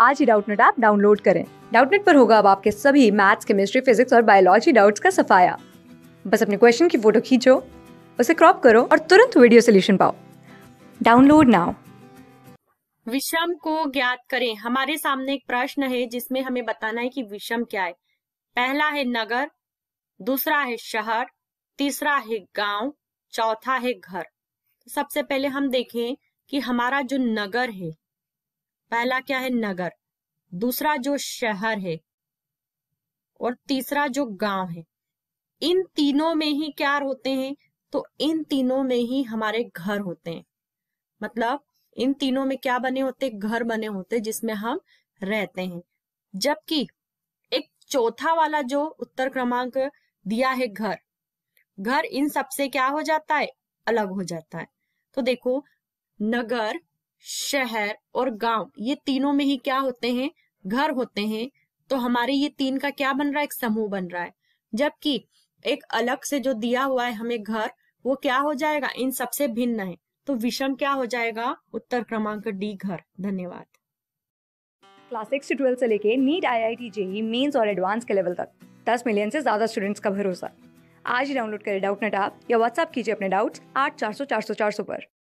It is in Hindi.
आज ही डाउटनेट ऐप डाउनलोड करें डाउटनेट पर होगा अब आपके सभी मैथ्स केमिस्ट्री फिजिक्स और बायोलॉजी डाउट्स का सफाया बस अपने क्वेश्चन की फोटो खींचो उसे क्रॉप करो और तुरंत वीडियो सोल्यूशन पाओ डाउनलोड नाउ विषम को ज्ञात करें हमारे सामने एक प्रश्न है जिसमें हमें बताना है कि विषम क्या है पहला है नगर दूसरा है शहर तीसरा है गांव चौथा है घर सबसे पहले हम देखें कि हमारा जो नगर है पहला क्या है नगर दूसरा जो शहर है और तीसरा जो गांव है इन तीनों में ही क्या होते हैं तो इन तीनों में ही हमारे घर होते हैं मतलब इन तीनों में क्या बने होते घर बने होते जिसमें हम रहते हैं जबकि एक चौथा वाला जो उत्तर क्रमांक दिया है घर घर इन सबसे क्या हो जाता है अलग हो जाता है तो देखो नगर शहर और गांव ये तीनों में ही क्या होते हैं घर होते हैं तो हमारे ये तीन का क्या बन रहा है एक समूह बन रहा है जबकि एक अलग से जो दिया हुआ है हमें घर वो क्या हो जाएगा इन सबसे भिन्न है तो विषम क्या हो जाएगा उत्तर क्रमांक डी घर धन्यवाद क्लास सिक्स ट्वेल्व से लेके NEET I I T JEE mains और एडवांस के लेवल तक दस मिलियन से ज्यादा स्टूडेंट्स का भरोसा आज ही डाउनलोड करें डाउट नेट आप या व्हाट्सअप कीजिए अपने डाउट्स आठ चार सौ चार सौ चार सौ पर